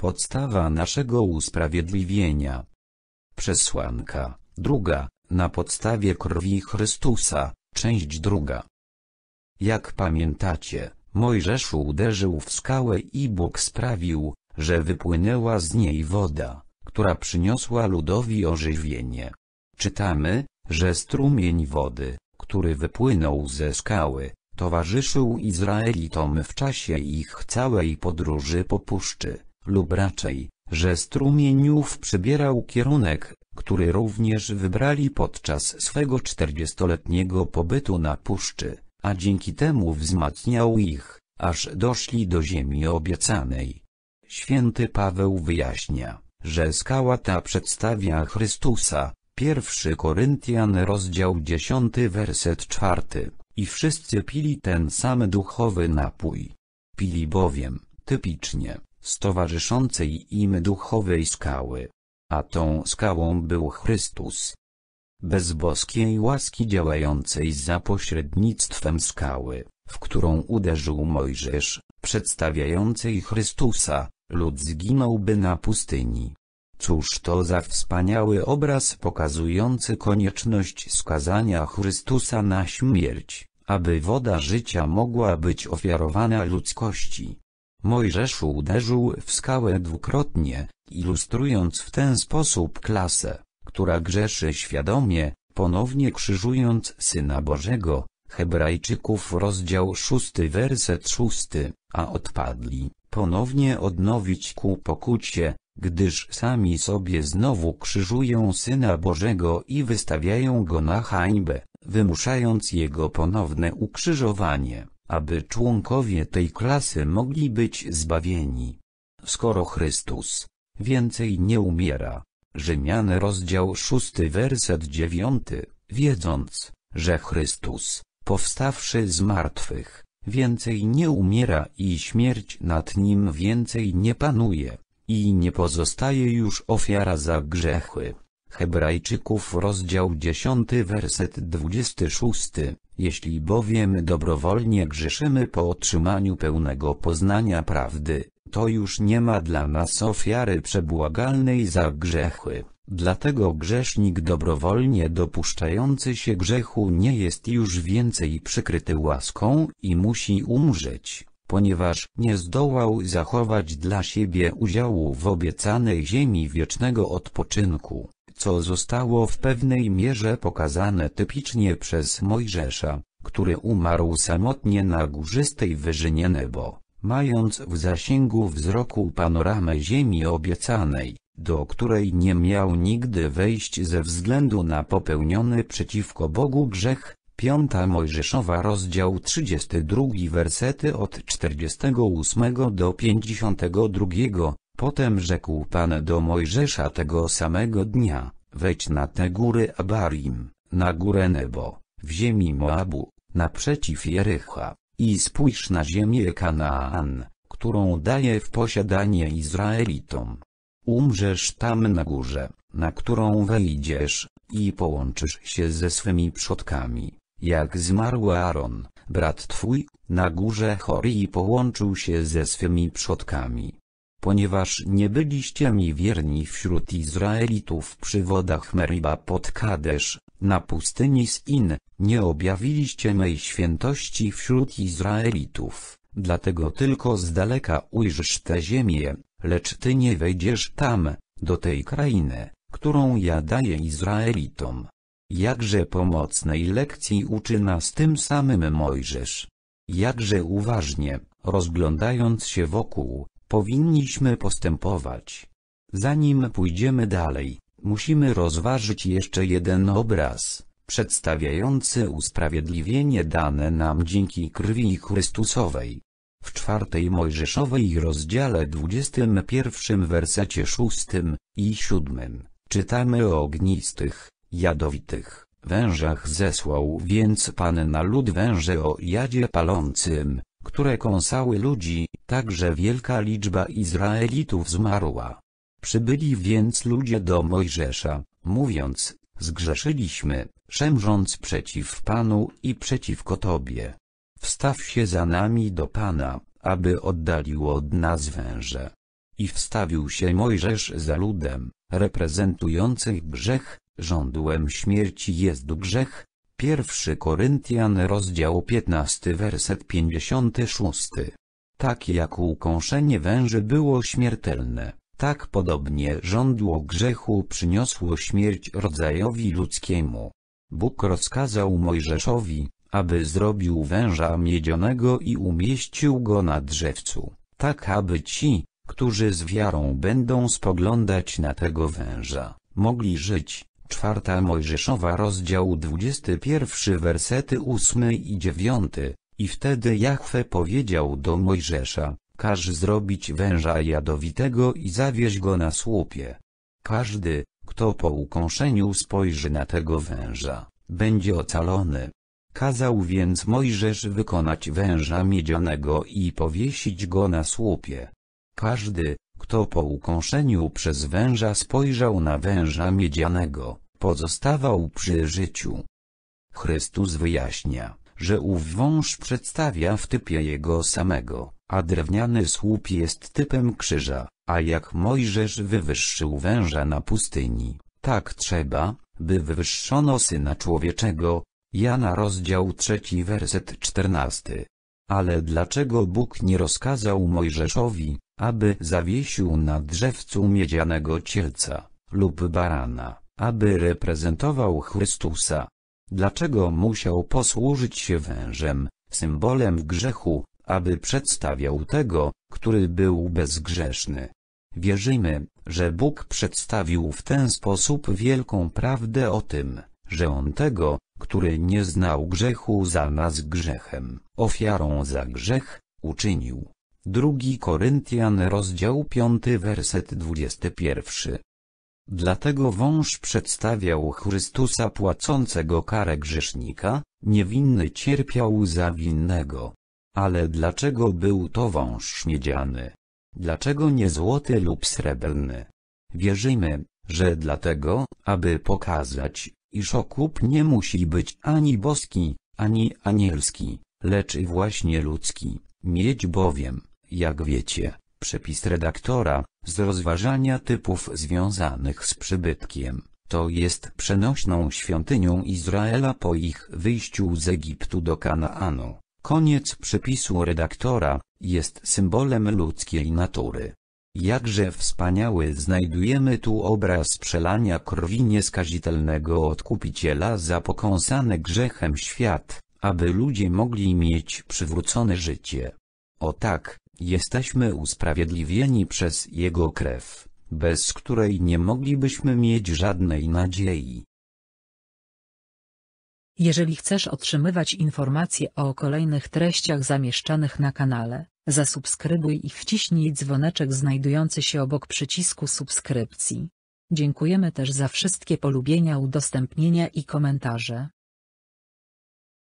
Podstawa naszego usprawiedliwienia. Przesłanka, druga, na podstawie krwi Chrystusa, część druga. Jak pamiętacie, Mojżesz uderzył w skałę i Bóg sprawił, że wypłynęła z niej woda, która przyniosła ludowi ożywienie. Czytamy, że strumień wody, który wypłynął ze skały, towarzyszył Izraelitom w czasie ich całej podróży po puszczy lub raczej, że strumieniów przybierał kierunek, który również wybrali podczas swego czterdziestoletniego pobytu na puszczy, a dzięki temu wzmacniał ich, aż doszli do ziemi obiecanej. Święty Paweł wyjaśnia, że skała ta przedstawia Chrystusa, 1 Koryntian rozdział 10 werset 4, i wszyscy pili ten sam duchowy napój. Pili bowiem, typicznie, stowarzyszącej im duchowej skały. A tą skałą był Chrystus. Bez boskiej łaski działającej za pośrednictwem skały, w którą uderzył Mojżesz, przedstawiającej Chrystusa, lud zginąłby na pustyni. Cóż to za wspaniały obraz pokazujący konieczność skazania Chrystusa na śmierć, aby woda życia mogła być ofiarowana ludzkości. Mojżesz uderzył w skałę dwukrotnie, ilustrując w ten sposób klasę, która grzeszy świadomie, ponownie krzyżując Syna Bożego, Hebrajczyków rozdział 6 werset 6, a odpadli, ponownie odnowić ku pokucie, gdyż sami sobie znowu krzyżują Syna Bożego i wystawiają Go na hańbę, wymuszając Jego ponowne ukrzyżowanie aby członkowie tej klasy mogli być zbawieni. Skoro Chrystus więcej nie umiera, Rzymian rozdział 6 werset 9, wiedząc, że Chrystus, powstawszy z martwych, więcej nie umiera i śmierć nad nim więcej nie panuje, i nie pozostaje już ofiara za grzechy. Hebrajczyków rozdział 10 werset 26, jeśli bowiem dobrowolnie grzeszymy po otrzymaniu pełnego poznania prawdy, to już nie ma dla nas ofiary przebłagalnej za grzechy, dlatego grzesznik dobrowolnie dopuszczający się grzechu nie jest już więcej przykryty łaską i musi umrzeć, ponieważ nie zdołał zachować dla siebie udziału w obiecanej ziemi wiecznego odpoczynku co zostało w pewnej mierze pokazane typicznie przez Mojżesza, który umarł samotnie na górzystej wyżynie Nebo, mając w zasięgu wzroku panoramę ziemi obiecanej, do której nie miał nigdy wejść ze względu na popełniony przeciwko Bogu grzech, 5 Mojżeszowa rozdział 32 wersety od 48 do 52 Potem rzekł Pan do Mojżesza tego samego dnia, wejdź na te góry Abarim, na górę Nebo, w ziemi Moabu, naprzeciw Jericha, i spójrz na ziemię Kanaan, którą daje w posiadanie Izraelitom. Umrzesz tam na górze, na którą wejdziesz, i połączysz się ze swymi przodkami, jak zmarł Aaron, brat twój, na górze Chory i połączył się ze swymi przodkami ponieważ nie byliście mi wierni wśród Izraelitów przy wodach Meriba pod Kadesz, na pustyni Sin, nie objawiliście mej świętości wśród Izraelitów, dlatego tylko z daleka ujrzysz tę ziemię, lecz ty nie wejdziesz tam, do tej krainy, którą ja daję Izraelitom. Jakże pomocnej lekcji uczy nas tym samym Mojżesz. Jakże uważnie, rozglądając się wokół, powinniśmy postępować. Zanim pójdziemy dalej, musimy rozważyć jeszcze jeden obraz, przedstawiający usprawiedliwienie dane nam dzięki krwi Chrystusowej. W czwartej Mojżeszowej rozdziale 21 wersecie 6 i 7 czytamy o ognistych, jadowitych wężach zesłał więc Pan na lud węże o jadzie palącym, które kąsały ludzi, także wielka liczba Izraelitów zmarła. Przybyli więc ludzie do Mojżesza, mówiąc, zgrzeszyliśmy, szemrząc przeciw Panu i przeciwko Tobie. Wstaw się za nami do Pana, aby oddalił od nas węże. I wstawił się Mojżesz za ludem, reprezentujących grzech, żądłem śmierci jest grzech, 1 Koryntian rozdział 15 werset 56. Tak jak ukąszenie węży było śmiertelne, tak podobnie żądło grzechu przyniosło śmierć rodzajowi ludzkiemu. Bóg rozkazał Mojżeszowi, aby zrobił węża miedzianego i umieścił go na drzewcu, tak aby ci, którzy z wiarą będą spoglądać na tego węża, mogli żyć, 4 Mojżeszowa rozdział 21 wersety 8 i 9, i wtedy Jahwe powiedział do Mojżesza, każ zrobić węża jadowitego i zawieź go na słupie. Każdy, kto po ukąszeniu spojrzy na tego węża, będzie ocalony. Kazał więc Mojżesz wykonać węża miedzianego i powiesić go na słupie. Każdy, kto po ukąszeniu przez węża spojrzał na węża miedzianego, pozostawał przy życiu. Chrystus wyjaśnia, że ów wąż przedstawia w typie jego samego, a drewniany słup jest typem krzyża, a jak Mojżesz wywyższył węża na pustyni, tak trzeba, by wywyższono Syna Człowieczego, Jana rozdział 3 werset 14. Ale dlaczego Bóg nie rozkazał Mojżeszowi, aby zawiesił na drzewcu miedzianego cielca, lub barana, aby reprezentował Chrystusa. Dlaczego musiał posłużyć się wężem, symbolem grzechu, aby przedstawiał tego, który był bezgrzeszny? Wierzymy, że Bóg przedstawił w ten sposób wielką prawdę o tym, że On tego, który nie znał grzechu za nas grzechem, ofiarą za grzech, uczynił. 2 Koryntian rozdział 5 werset 21. Dlatego wąż przedstawiał Chrystusa płacącego karę grzesznika, niewinny cierpiał za winnego. Ale dlaczego był to wąż miedziany? Dlaczego nie złoty lub srebrny? Wierzymy, że dlatego, aby pokazać, iż okup nie musi być ani boski, ani anielski, lecz właśnie ludzki, mieć bowiem, jak wiecie, przepis redaktora, z rozważania typów związanych z przybytkiem, to jest przenośną świątynią Izraela po ich wyjściu z Egiptu do Kanaanu. Koniec przepisu redaktora, jest symbolem ludzkiej natury. Jakże wspaniały znajdujemy tu obraz przelania krwi nieskazitelnego odkupiciela za pokąsany grzechem świat, aby ludzie mogli mieć przywrócone życie. O tak, Jesteśmy usprawiedliwieni przez Jego krew, bez której nie moglibyśmy mieć żadnej nadziei. Jeżeli chcesz otrzymywać informacje o kolejnych treściach zamieszczanych na kanale, zasubskrybuj i wciśnij dzwoneczek znajdujący się obok przycisku subskrypcji. Dziękujemy też za wszystkie polubienia, udostępnienia i komentarze.